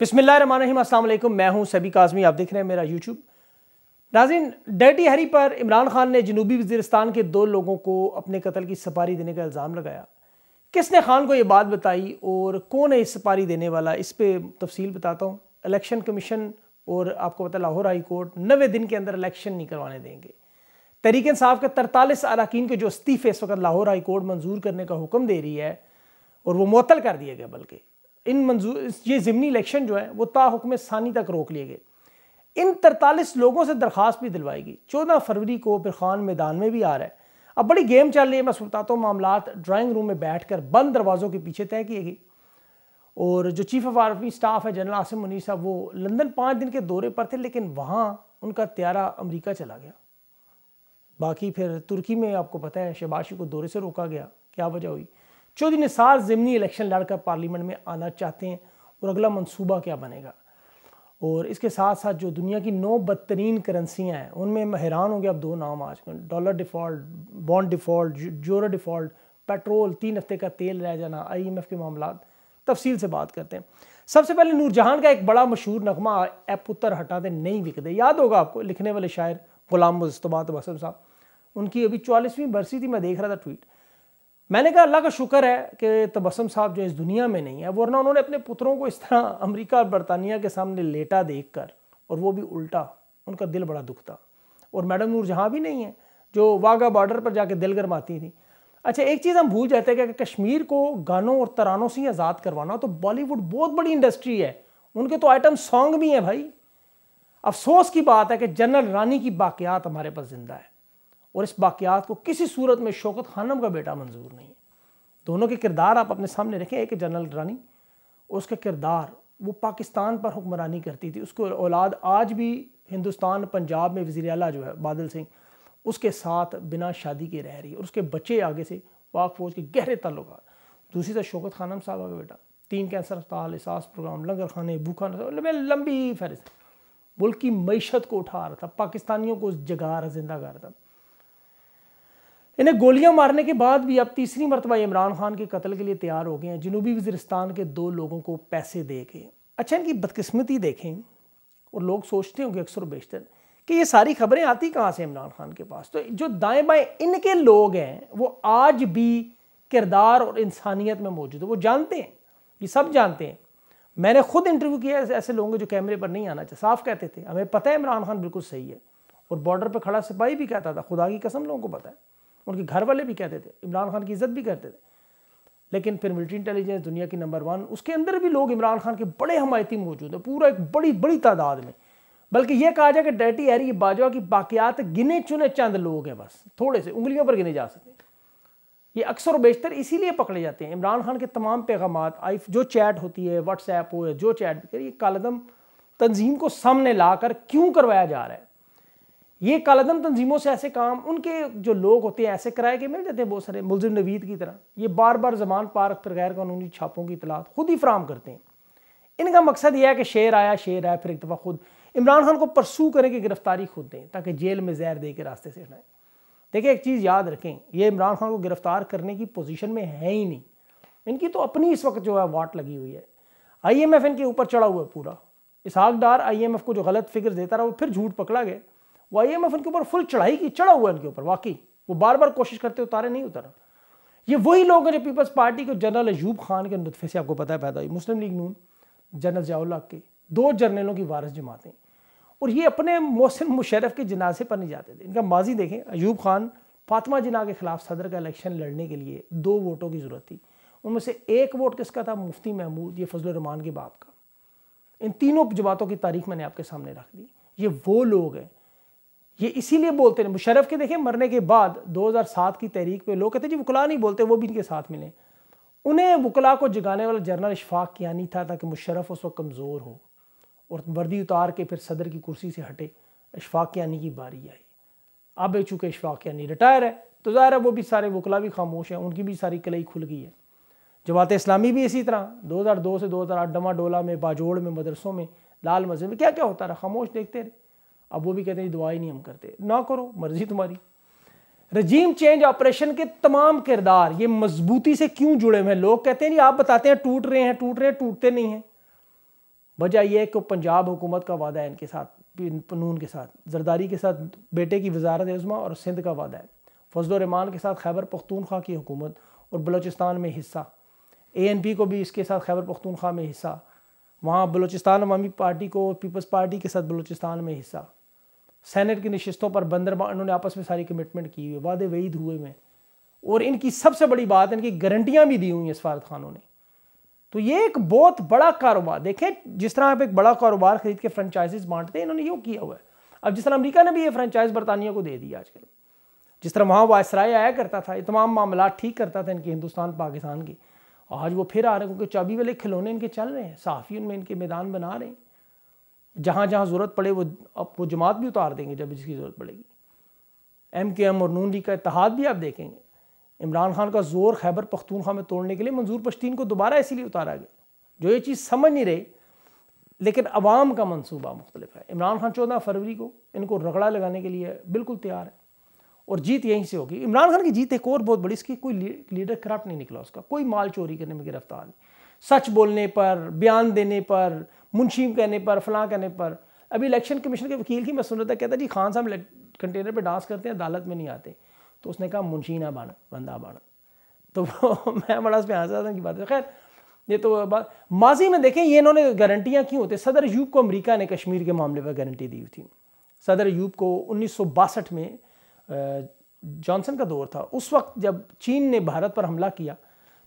बिसमीम असल मैं हूं सभी काजमी आप देख रहे हैं मेरा यूट्यूब नाजिन डर्टी हरी पर इमरान खान ने जनूबी वजीरस्तान के दो लोगों को अपने कत्ल की सपारी देने का इल्ज़ाम लगाया किसने खान को ये बात बताई और कौन है इस सपारी देने वाला इस पर तफसील बताता हूँ इलेक्शन कमीशन और आपको पता लाहौर हाई कोर्ट नवे दिन के अंदर इलेक्शन नहीं करवाने देंगे तरीक साहब के तरतालीस अरकान के जो इस्तीफ़े इस वक्त लाहौर हाई कोर्ट मंजूर करने का हुक्म दे रही है और वो मअतल कर दिए गए बल्कि इन मंजूर ये ज़मनी इलेक्शन जो है वो ताहुकम सानी तक रोक लिए गए इन तरतालीस लोगों से दरख्वास्त भी दिलवाई गई चौदह फरवरी को फिर खान मैदान में भी आ रहा है अब बड़ी गेम चल रही है मैं सुनता तो हूँ मामला ड्राइंग रूम में बैठ कर बंद दरवाज़ों के पीछे तय किए गए और जो चीफ ऑफ आर्मी स्टाफ है जनरल आसिम मुनी साहब वो लंदन पाँच दिन के दौरे पर थे लेकिन वहाँ उनका त्यारा अमरीका चला गया बाकी फिर तुर्की में आपको पता है शबाशी को दौरे से रोका गया क्या वजह हुई चौधरी निसार ज़मनी इलेक्शन लड़कर पार्लियामेंट में आना चाहते हैं और अगला मनसूबा क्या बनेगा और इसके साथ साथ जो दुनिया की नौ बदतरीन करेंसियाँ हैं उनमें मैं हैरान हो गया अब दो नाम आजकल डॉलर डिफ़ॉल्ट बॉन्ड डिफ़ॉल्ट जोरो डिफ़ॉल्ट पेट्रोल तीन हफ्ते का तेल रह जाना आई एम एफ़ के मामला तफसील से बात करते हैं सबसे पहले नूरजहान का एक बड़ा मशहूर नगमा ए पुत्र हटा दे नहीं विकदे याद होगा आपको लिखने वाले शायर गुलाम मुस्तबा वसम साहब उनकी अभी चालीसवीं बरसी थी मैं देख रहा था ट्वीट मैंने कहा अल्लाह का शुक्र है कि तबसम साहब जो इस दुनिया में नहीं है वरना उन्होंने अपने पुत्रों को इस तरह अमेरिका और बरतानिया के सामने लेटा देख कर और वो भी उल्टा उनका दिल बड़ा दुखता और मैडम नूर जहाँ भी नहीं है जो वाघा बॉर्डर पर जाके दिल गरमाती थी अच्छा एक चीज़ हम भूल जाते हैं कि कश्मीर को गानों और तरानों से आज़ाद करवाना तो बॉलीवुड बहुत बड़ी इंडस्ट्री है उनके तो आइटम सॉन्ग भी हैं भाई अफसोस की बात है कि जनरल रानी की बाक़ियात हमारे पास ज़िंदा है और इस बाक़ियात को किसी सूरत में शौकत खानम का बेटा मंजूर नहीं है दोनों के किरदार आप अपने सामने रखें एक जनरल रानी और उसका किरदार वो पाकिस्तान पर हुक्मरानी करती थी उसको औलाद आज भी हिंदुस्तान पंजाब में वजी अला जो है बादल सिंह उसके साथ बिना शादी के रह रही और उसके बच्चे आगे से पाक फौज के गहरे तल्लुक दूसरी तरफ शौकत खानम साहब का बेटा तीन कैंसर अस्पताल एहसास प्रोग्राम लंगर खाने भूखा मतलब लंबी फहरिस्त मुल्क की मीशत को उठा रहा था पाकिस्तानियों को जगा रहा जिंदा कर रहा था इन्हें गोलियां मारने के बाद भी अब तीसरी मरतबा इमरान खान के कत्ल के लिए तैयार हो गए हैं जनूबी वजरिस्तान के दो लोगों को पैसे दे के अच्छा इनकी बदकस्मती देखें और लोग सोचते होंगे अक्सर बेशतर कि ये सारी खबरें आती कहाँ से इमरान खान के पास तो जो दाएँ बाएँ इनके लोग हैं वो आज भी किरदार और इंसानियत में मौजूद है वो जानते हैं ये सब जानते हैं मैंने खुद इंटरव्यू किया ऐसे लोगों जो कैमरे पर नहीं आना चाहिए साफ कहते थे हमें पता है इमरान खान बिल्कुल सही है और बॉर्डर पर खड़ा सिपाही भी कहता था खुदा की कसम लोगों को पता है उनके घर वाले भी कहते थे इमरान खान की इज्जत भी करते थे लेकिन फिर मिलिट्री इंटेलिजेंस दुनिया की नंबर वन उसके अंदर भी लोग इमरान खान के बड़े हमायती मौजूद हैं पूरा एक बड़ी बड़ी तादाद में बल्कि यह कहा जाए कि डैटी हैरी बाजवा की बाकियात गिने चुने चंद लोग हैं बस थोड़े से उंगलियों पर गिने जा सकते हैं ये अक्सर बेशतर इसीलिए पकड़े जाते हैं इमरान खान के तमाम पैगाम आई जो चैट होती है व्हाट्सएप हो जो चैट ये कालदम तंजीम को सामने लाकर क्यों करवाया जा रहा है ये कालाधन तंजीमों से ऐसे काम उनके जो लोग होते हैं ऐसे कराए के मिल जाते हैं बहुत सारे मुलजिम नवीद की तरह ये बार बार जमान पार्क पर गैर कानूनी छापों की इतलात खुद ही फ्राहम करते हैं इनका मकसद यह है कि शेर आया शेर आया फिर एक दफ़ा खुद इमरान खान को परसू करें कि गिरफ्तारी खुद दें ताकि जेल में जहर दे के रास्ते से हटाएं देखिए एक चीज़ याद रखें ये इमरान खान को गिरफ्तार करने की पोजीशन में है ही नहीं इनकी तो अपनी इस वक्त जो है वाट लगी हुई है आईएमएफ इनके ऊपर चढ़ा हुआ है पूरा इसहाक डार आईएमएफ को जो गलत फिक्र देता रहा वो फिर झूठ पकड़ा गया वाई एम एफ उनके ऊपर फुल चढ़ाई की चढ़ा हुआ है इनके ऊपर वाकई वो बार बार कोशिश करते उतारे नहीं उतारा ये वही लोग हैं जो पीपल्स पार्टी के जनरल अयूब खान के नुतफे से आपको पता है पैदा हुई मुस्लिम लीग नून जनरल जयाउल्ला के दो जर्नलों की वारस जमातें और ये अपने मोहसिन मुशरफ के जनाजे पर नहीं जाते थे इनका माजी देखें अयूब खान फातमा जिना के खिलाफ सदर का इलेक्शन लड़ने के लिए दो वोटों की ज़रूरत थी उनमें से एक वोट किसका था मुफ्ती महमूद ये फजलरहमान के बाप का इन तीनों जमातों की तारीख मैंने आपके सामने रख दी ये वो लोग हैं ये इसीलिए बोलते हैं मुशरफ के देखें मरने के बाद 2007 की तहरीक पे लोग कहते हैं जी वकला नहीं बोलते वो भी इनके साथ मिले उन्हें वकला को जगाने वाला जनरल इशफाक नहीं था ताकि मुशरफ उस वक्त कमज़ोर हो और वर्दी उतार के फिर सदर की कुर्सी से हटे इशफाक यानी की बारी आई अब चूँकि इशफाक यानी रिटायर है तो ज़ाहिर है वो भी सारे वकला भी खामोश हैं उनकी भी सारी कलई खुल गई है जमात इस्लामी भी इसी तरह 2002 से 2008 डमा डोला में बाजोड़ में मदरसों में लाल मस्जिद में क्या क्या होता रहा खामोश देखते रहे अब वो भी कहते हैं दुआ ही नहीं हम करते ना करो मर्जी तुम्हारी रजीम चेंज ऑपरेशन के तमाम किरदार ये मजबूती से क्यों जुड़े हुए हैं लोग कहते हैं जी आप बताते हैं टूट रहे हैं टूट रहे हैं टूटते नहीं हैं वजह यह है कि पंजाब हुकूमत का वादा है इनके साथ पनून के साथ जरदारी के साथ बेटे की वजारत उज़मा और सिंध का वादा है फजलरहमान के साथ खैबर पख्तूनख्वा की हुकूमत और बलोचिस्तान में हिस्सा ए एन पी को भी इसके साथ खैबर पख्तूनख्वा में हिस्सा वहाँ बलोचिस्तान अवामी पार्टी को पीपल्स पार्टी के साथ बलोचिस्तान में हिस्सा सेनेट की नशस्तों पर बंदरबा उन्होंने आपस में सारी कमिटमेंट की हुई वादे वहीद हुए हुए और इनकी सबसे बड़ी बात इनकी गारंटियां भी दी हुई हैं सफारत खानों ने तो ये एक बहुत बड़ा कारोबार देखें जिस तरह आप एक बड़ा कारोबार खरीद के फ्रेंचाइजेज बांटते हैं इन्होंने यूँ किया हुआ है अब जिस तरह अमरीका ने भी ये फ्रेंचाइज बरतानिया को दे दी आजकल जिस तरह वहाँ वायसराय आया करता था ये तमाम मामला ठीक करता था इनके हिंदुस्तान पाकिस्तान के आज वो फिर आ रहे हैं क्योंकि चाबी वाले खिलौने इनके चल रहे हैं सहाफ़ी उनमें इनके मैदान बना रहे हैं जहाँ जहाँ ज़रूरत पड़े वो अब वो जमात भी उतार देंगे जब इसकी ज़रूरत पड़ेगी एम के एम और नून लीग का इतिहाद भी आप देखेंगे इमरान खान का जोर खैबर पख्तूनख्वा में तोड़ने के लिए मंजूर पश्तीन को दोबारा इसीलिए उतारा गया जो ये चीज़ समझ नहीं रही लेकिन अवाम का मनसूबा मुख्तलिफ है इमरान खान चौदह फरवरी को इनको रगड़ा लगाने के लिए बिल्कुल तैयार है और जीत यहीं से होगी इमरान खान की जीत एक और बहुत बड़ी इसकी कोई लीडर करप्ट नहीं निकला उसका कोई माल चोरी करने में गिरफ्तार नहीं सच बोलने पर बयान देने पर मुंशी कहने पर फलां कहने पर अभी इलेक्शन कमीशन के वकील की मैं सुन रहा था कहता जी खान साहब कंटेनर पर डांस करते हैं अदालत में नहीं आते तो उसने कहा मुंशी ना बन बंदा बन तो मैं बड़ा उसमें हंसा था बात है खैर ये तो बात माजी में देखें ये इन्होंने गारंटियाँ क्यों होती सदर यूब को अमेरिका ने कश्मीर के मामले पर गारंटी दी थी सदर यूब को उन्नीस में जॉनसन का दौर था उस वक्त जब चीन ने भारत पर हमला किया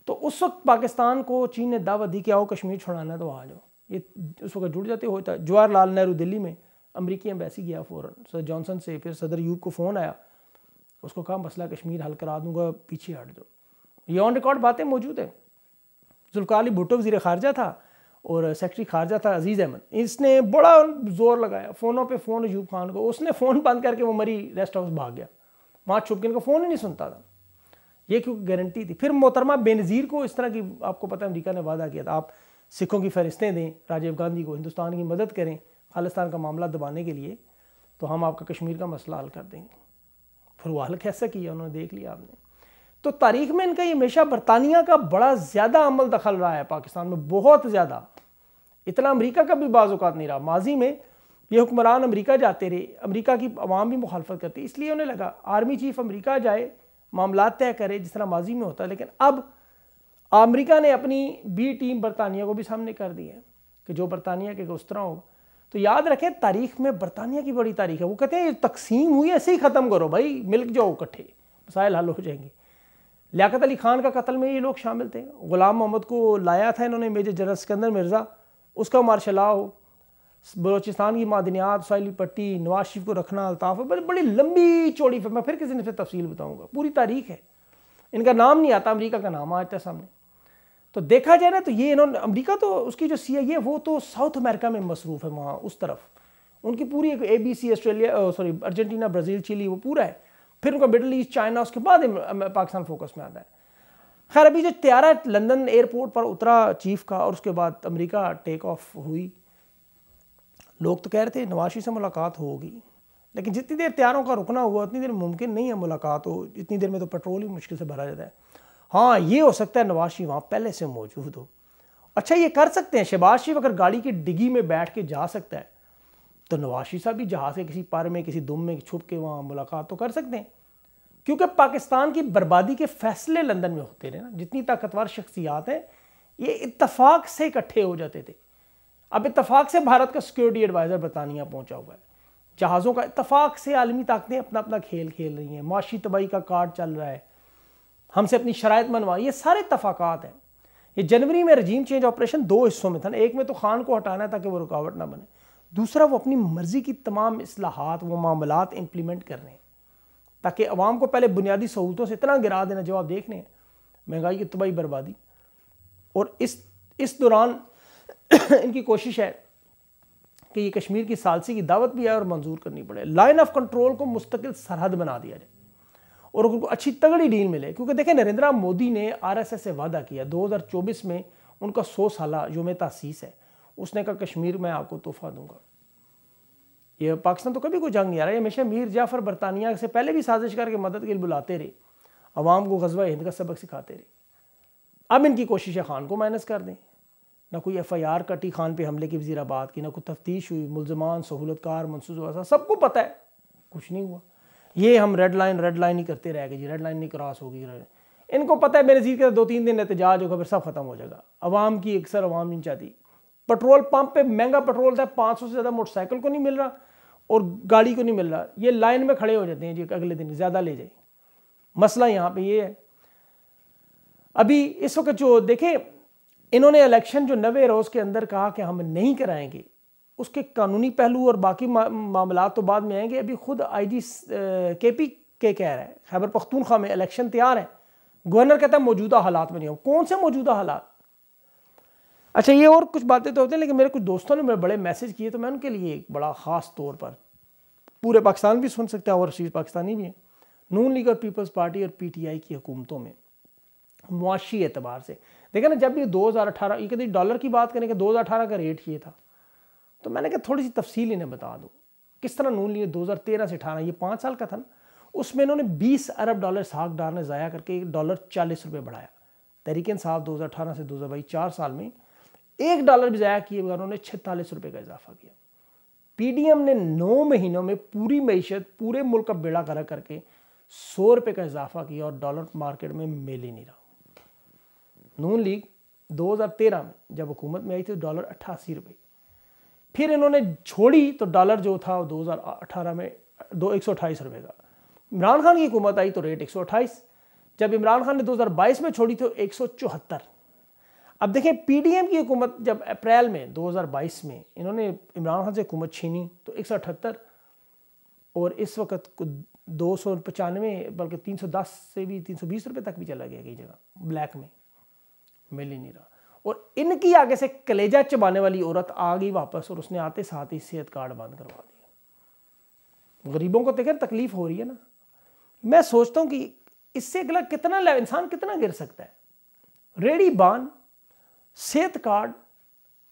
तो उस वक्त पाकिस्तान को चीन ने दावत दी कि आओ कश्मीर छुड़ाना तो आ जाओ ये उस वक्त जुड़ जाते होता था जवाहरलाल नेहरू दिल्ली में अमरीकी एम्बेसी गया फ़ौर सर जॉनसन से फिर सदर यूब को फ़ोन आया उसको कहा मसला कश्मीर हल करा दूंगा पीछे हट दो ये ऑन रिकॉर्ड बातें मौजूद हैं जुल्कार अली भुट्टो वजीर खारजा था और सेक्रेटरी खारजा था अजीज़ अहमद इसने बड़ा जोर लगाया फ़ोनों पे फ़ोन अजूब खान को उसने फ़ोन बंद करके वो मरी रेस्ट हाउस भाग गया वहाँ छुप के इनका फ़ोन ही नहीं सुनता था ये क्योंकि गारंटी थी फिर मोहतरमा बेनज़ीर को इस तरह की आपको पता है अमरीका ने वादा किया था आप सिखों की फहरिस्तें दें राजीव गांधी को हिंदुस्तान की मदद करें खालिस्तान का मामला दबाने के लिए तो हम आपका कश्मीर का मसला हल कर देंगे फिर वो हल कैसे किया उन्होंने देख लिया आपने तो तारीख में इनका ये हमेशा बरतानिया का बड़ा ज़्यादा अमल दखल रहा है पाकिस्तान में बहुत ज़्यादा इतना अमरीका का भी बाज़ात नहीं रहा माजी में ये हुक्मरान अमरीका जाते रहे अमरीका की आवाम भी मुखालफत करती इसलिए उन्हें लगा आर्मी चीफ अमरीका जाए मामला तय करे जिस तरह माजी में होता है लेकिन अब अमेरिका ने अपनी बी टीम बरतानिया को भी सामने कर दी है कि जो बरतानिया के उस हो तो याद रखें तारीख में बरतानिया की बड़ी तारीख है वो कहते हैं तकसीम हुई ऐसे ही ख़त्म करो भाई मिल्क जाओ इकट्ठे मसाइल हल हो जाएंगे लियाकत अली खान का कत्ल में ये लोग शामिल थे गुलाम मोहम्मद को लाया था इन्होंने मेजर जनरल सिकंदर मिर्ज़ा उसका मार्शला हो बलोचिस्तान की मादनियात साइली पट्टी नवाज शरीफ को रखना अल्ताफ़ बड़ी बड़ी लंबी चौड़ी मैं फिर किसी ने फिर तफसील बताऊँगा पूरी तारीख है इनका नाम नहीं आता अमरीका का नाम आ जाता है सामने तो देखा जाए ना तो ये इन्होंने अमेरिका तो उसकी जो सी आई है वो तो साउथ अमेरिका में मसरूफ़ है वहाँ उस तरफ उनकी पूरी एक A B C Australia sorry Argentina Brazil Chile वो पूरा है फिर उनका मिडल ईस्ट चाइना उसके बाद पाकिस्तान फोकस में आता है खैर अभी जो त्यारा लंदन एयरपोर्ट पर उतरा चीफ का और उसके बाद अमरीका टेक ऑफ हुई लोग तो कह रहे थे नवाशी से मुलाकात होगी लेकिन जितनी देर त्यारों का रुकना हुआ उतनी देर मुमकिन नहीं है मुलाकात हो इतनी देर में तो पेट्रोल ही मुश्किल से भरा जाता है हाँ ये हो सकता है नवाज शरीफ वहाँ पहले से मौजूद हो अच्छा ये कर सकते हैं शहबाज शरीफ अगर गाड़ी की डिगी में बैठ के जा सकता है तो नवाज शरीफ साहब भी जहाज़ के किसी पार में किसी दुम में छुप के वहाँ मुलाकात तो कर सकते हैं क्योंकि पाकिस्तान की बर्बादी के फैसले लंदन में होते रहे ना जितनी ताकतवर शख्सियात हैं ये इतफाक से इकट्ठे हो जाते थे अब इतफाक से भारत का सिक्योरिटी एडवाइज़र बरतानिया पहुँचा हुआ है जहाज़ों का इतफाक से आलमी ताकतें अपना अपना खेल खेल रही हैं माशी तबाही का कार्ड चल रहा है हमसे अपनी शराय मनवाई ये सारे तफाकात हैं ये जनवरी में रजीम चेंज ऑपरेशन दो हिस्सों में था ना एक में तो खान को हटाना है ताकि वो रुकावट ना बने दूसरा वो अपनी मर्ज़ी की तमाम असलाहत व मामलात इम्प्लीमेंट कर रहे हैं ताकि आवाम को पहले बुनियादी सहूलतों से इतना गिरा देना जो आप देख रहे हैं महंगाई की तबाही बर्बादी और इस इस दौरान इनकी कोशिश है कि ये कश्मीर की सालसी की दावत भी आए और मंजूर करनी पड़े लाइन ऑफ कंट्रोल को मुस्तकिल सरहद बना दिया जाए और उनको अच्छी तगड़ी डील मिले क्योंकि देखें नरेंद्र मोदी ने आरएसएस से वादा किया 2024 में उनका सौ साल योम तसीस है उसने कहा कश्मीर में आपको तोहफा दूंगा ये पाकिस्तान तो कभी कोई जंग नहीं आ रहा है हमेशा मीर जाफर बरतानिया से पहले भी साजिश करके मदद के लिए बुलाते रहे अवाम को गजबा हिंद का सबक सिखाते रहे अब इनकी कोशिश है खान को माइनस कर दें ना कोई एफ आई आर कटी खान पर हमले की वजीराबाद की ना कोई तफ्तीश हुई मुलजमान सहूलतकार मनसूज सबको पता है कुछ नहीं हुआ ये हम रेड लाइन रेड लाइन ही करते रह गए जी रेड लाइन नहीं क्रॉस होगी इनको पता है जीत के दो तीन दिन एहतजाज होगा फिर सब खत्म हो जाएगा अवाम की अक्सर अवाम नहीं चाहती पेट्रोल पंप पे महंगा पेट्रोल था पाँच सौ से ज़्यादा मोटरसाइकिल को नहीं मिल रहा और गाड़ी को नहीं मिल रहा ये लाइन में खड़े हो जाते हैं जी अगले दिन ज़्यादा ले जाए मसला यहाँ पर ये है अभी इस वक्त जो देखें इन्होंने इलेक्शन जो नवे रोज़ के अंदर कहा कि हम नहीं कराएंगे उसके कानूनी पहलू और बाकी मा, मामला तो बाद में आएंगे अभी खुद आई जी के पी के कह रहे हैं खैबर पख्तूनख्वा में इलेक्शन तैयार है गवर्नर कहता है मौजूदा हालात में नहीं हो कौन से मौजूदा हालात अच्छा ये और कुछ बातें तो होती हैं लेकिन मेरे कुछ दोस्तों ने मेरे बड़े मैसेज किए तो मैं उनके लिए एक बड़ा ख़ास तौर पर पूरे पाकिस्तान भी सुन सकते हैं ओवरसीज़ पाकिस्तानी भी हैं नून लीग और पीपल्स पार्टी और पी टी आई की हुकूमतों में मुआशी एतबार से देखें ना जब ये 2018 ये कहते डॉलर की बात करें कि अठारह का रेट ये था तो मैंने कहा थोड़ी सी तफसील इन्हें बता दूँ किस तरह नून लिए 2013 से अठारह ये पाँच साल का था ना उसमें इन्होंने 20 अरब डॉलर साग डार ने ज़ाया करके एक डॉलर चालीस रुपये बढ़ाया तहरीक साहब दो से दो हज़ार चार साल में एक डॉलर भी ज़ाया किए उन्होंने छतालीस रुपये का इजाफा किया पीडीएम ने नौ महीनों में पूरी मीशत पूरे मुल्क का बेड़ा गर्क करके सौ रुपये का इजाफा किया और डॉलर मार्केट में मिल ही नहीं रहा नून लीग 2013 में जब हुकूमत में आई थी तो डॉलर अट्ठासी रुपये फिर इन्होंने छोड़ी तो डॉलर जो था दो में दो एक रुपए का इमरान खान की हुकूमत आई तो रेट एक जब इमरान खान ने 2022 में छोड़ी तो एक अब देखें पीडीएम की हुकूमत जब अप्रैल में 2022 में इन्होंने इमरान खान से हुकूमत छीनी तो एक और इस वक्त दो सौ पचानवे बल्कि तीन सौ दस से भी तीन सौ बीस तक भी चला गया कई जगह ब्लैक में मिल ही नहीं रहा और इनकी आगे से कलेजा चबाने वाली औरत आ गई वापस और उसने आते साथ ही सेहत कार्ड बंद करवा दिया गरीबों को देखकर तो तकलीफ हो रही है ना मैं सोचता हूं कि इससे अगला कितना इंसान कितना गिर सकता है रेडी बान सेहत कार्ड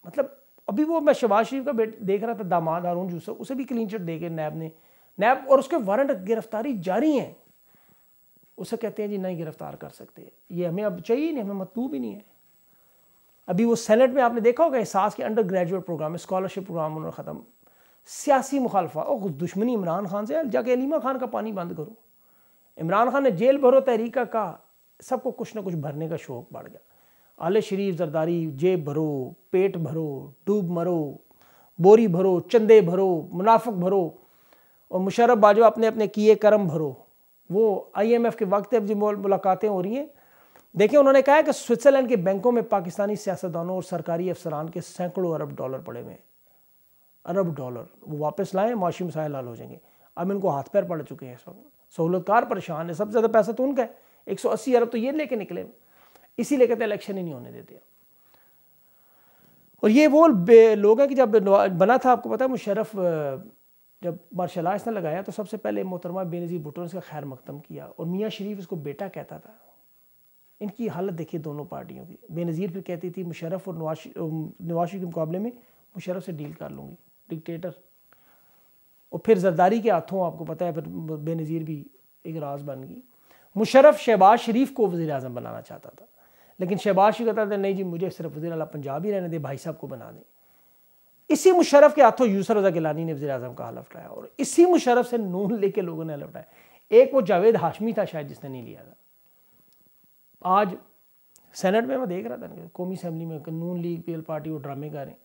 मतलब अभी वो मैं शबाज शरीफ का देख रहा था दामाद अरुण जूसर उसे भी क्लीन चिट दे के नैब ने नैब और उसके वारंट गिरफ्तारी जारी है उसे कहते हैं जी नहीं गिरफ्तार कर सकते ये हमें अब चाहिए नहीं हमें मतलूब ही नहीं है अभी वो सेनेट में आपने देखा होगा एहसास के undergraduate program scholarship program उन्होंने ख़त्म सियासी मुखालफा और दुश्मनी इमरान खान से जाके अलीमा खान का पानी बंद करो इमरान खान ने जेल भरो तहरीका का सबको कुछ ना कुछ भरने का शौक बढ़ गया आले शरीफ जरदारी जेब भरो पेट भरो डूब मरो बोरी भरो चंदे भरो मुनाफक भरो और मुशरफ बाजवा अपने अपने किए करम भरो वो आईएमएफ के वक्त अब जो मुलाकातें हो रही हैं देखिए उन्होंने कहा कि स्विट्जरलैंड के बैंकों में पाकिस्तानी सियासतदानों और सरकारी अफसरान के सैकड़ों अरब डॉलर पड़े हुए हैं अरब डॉलर वो वापस लाए माशी मसाइल लाल हो जाएंगे अब इनको हाथ पैर पड़ चुके हैं इस वक्त सहूलतकार परेशान है सबसे ज़्यादा पैसा तो उनका है एक सौ अस्सी अरब तो ये लेके निकले इसी कहते इलेक्शन ही नहीं होने देते और ये वो लोग हैं कि जब बना था आपको पता है मुशरफ जब मार्शल आर्ट्स ने लगाया तो सबसे पहले मोहतरमा बेनजी भुटो ने इसका खैर मकदम किया और मियाँ शरीफ इसको बेटा कहता था इनकी हालत देखिए दोनों पार्टियों की बेनज़ीर फिर कहती थी मुशरफ और नवाशी नवाशी के मुकाबले में मुशरफ से डील कर लूँगी डिक्टेटर और फिर जरदारी के हाथों आपको पता है फिर बेनज़ीर भी एक राज बन गई मुशरफ शहबाज शरीफ को वजी अजम बनाना चाहता था लेकिन शहबाज शरीफ कहता था नहीं जी मुझे सिर्फ वजी अला पंजाब ही रहने दे भाई साहब को बना दें इसी मुशरफ के हाथों यूसर रजा गिलानी ने वजी अजम का हल उठाया और इसी मुशरफ से नून लेके लोगों ने हलफ उठाया एक वो जावेद हाशमी था शायद जिसने नहीं लिया था आज सेनेट में मैं देख रहा था कौमी असम्बली में नून लीग पीएल पार्टी वो ड्रामे कर रहे हैं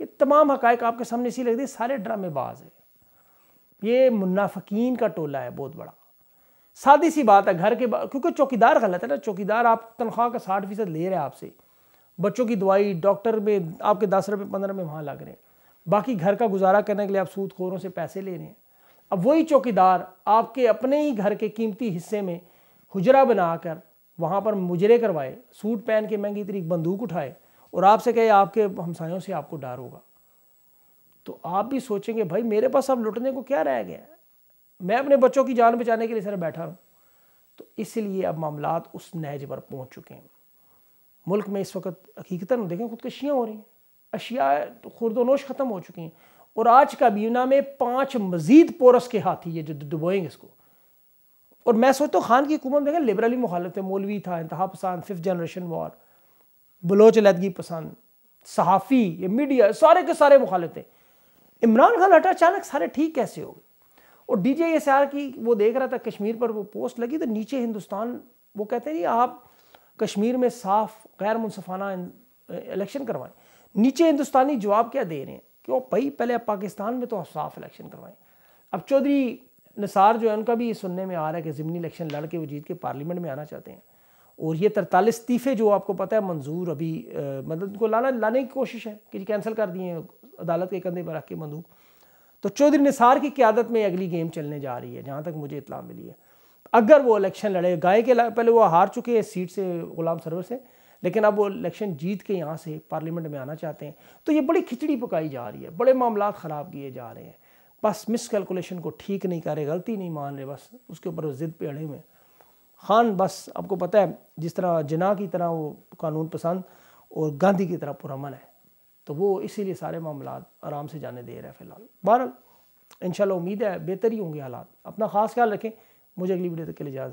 ये तमाम हकायक आपके सामने इसी लगते सारे ड्रामेबाज है ये मुनाफिकीन का टोला है बहुत बड़ा सादी सी बात है घर के क्योंकि चौकीदार गलत है ना चौकीदार आप तनख्वाह का साठ फीसद ले रहे हैं आपसे बच्चों की दवाई डॉक्टर में आपके दस रुपये पंद्रह में वहाँ लग रहे हैं बाकी घर का गुजारा करने के लिए आप सूद खोरों से पैसे ले रहे हैं अब वही चौकीदार आपके अपने ही घर के कीमती हिस्से में हुजरा बनाकर वहाँ पर मुजरे करवाए सूट पहन के महंगी तरीक बंदूक उठाए और आपसे कहे आपके हमसायों से आपको डर होगा तो आप भी सोचेंगे भाई मेरे पास अब लुटने को क्या रह गया मैं अपने बच्चों की जान बचाने के लिए सर बैठा हूँ तो इसलिए अब मामला उस नहज पर पहुँच चुके हैं मुल्क में इस वक्त हकीकता देखें खुदकशियाँ हो रही हैं अशिया खुरदोनोश ख़त्म हो चुकी हैं और आज काबीना में पाँच मज़ीद पोरस के हाथी ये जो डुबोएंगे इसको और मैं सोचता हूँ खान की हुकूमत देखें लिबरली मुखालत है मौलवी था इंतहा पसंद फिफ्थ जनरेशन वॉर बलोच लदगी पसंद सहाफ़ी ये मीडिया सारे के सारे मुखालत थे इमरान खान हटा अचानक सारे ठीक कैसे हो गए और डी जे एस आर की वो देख रहा था कश्मीर पर वो पोस्ट लगी तो नीचे हिंदुस्तान वो कहते हैं जी आप कश्मीर में साफ गैर मुनफाना इलेक्शन करवाएं नीचे हिंदुस्तानी जवाब क्या दे रहे हैं क्यों भाई पहले आप पाकिस्तान में तो आप साफ इलेक्शन करवाएं अब चौधरी निसार जो है उनका भी ये सुनने में आ रहा है कि जिमनी इलेक्शन लड़ के वो जीत के पार्लियामेंट में आना चाहते हैं और ये तरतालीस इस्तीफ़े जो आपको पता है मंजूर अभी मतलब उनको लाना लाने की कोशिश है कि कैंसिल कर दिए अदालत के कंधे पर रख के मंजूर तो चौधरी निसार की क्यादत में अगली गेम चलने जा रही है जहाँ तक मुझे इतला मिली है अगर वो इलेक्शन लड़े गाय के पहले वो हार चुके हैं सीट से गुलाम सरवर से लेकिन अब वो इलेक्शन जीत के यहाँ से पार्लियामेंट में आना चाहते हैं तो ये बड़ी खिचड़ी पकाई जा रही है बड़े मामला ख़राब किए जा रहे हैं बस मिस कैलकुलेशन को ठीक नहीं करे गलती नहीं मान रहे बस उसके ऊपर ज़िद पे अड़े हुए खान बस आपको पता है जिस तरह जना की तरह वो कानून पसंद और गांधी की तरह मन है तो वो इसीलिए सारे मामला आराम से जाने दे रहे हैं फिलहाल बहरहाल इन उम्मीद है बेहतर ही होंगे हालात अपना ख़ास ख्याल रखें मुझे अगली वीडियो तक के लिए जा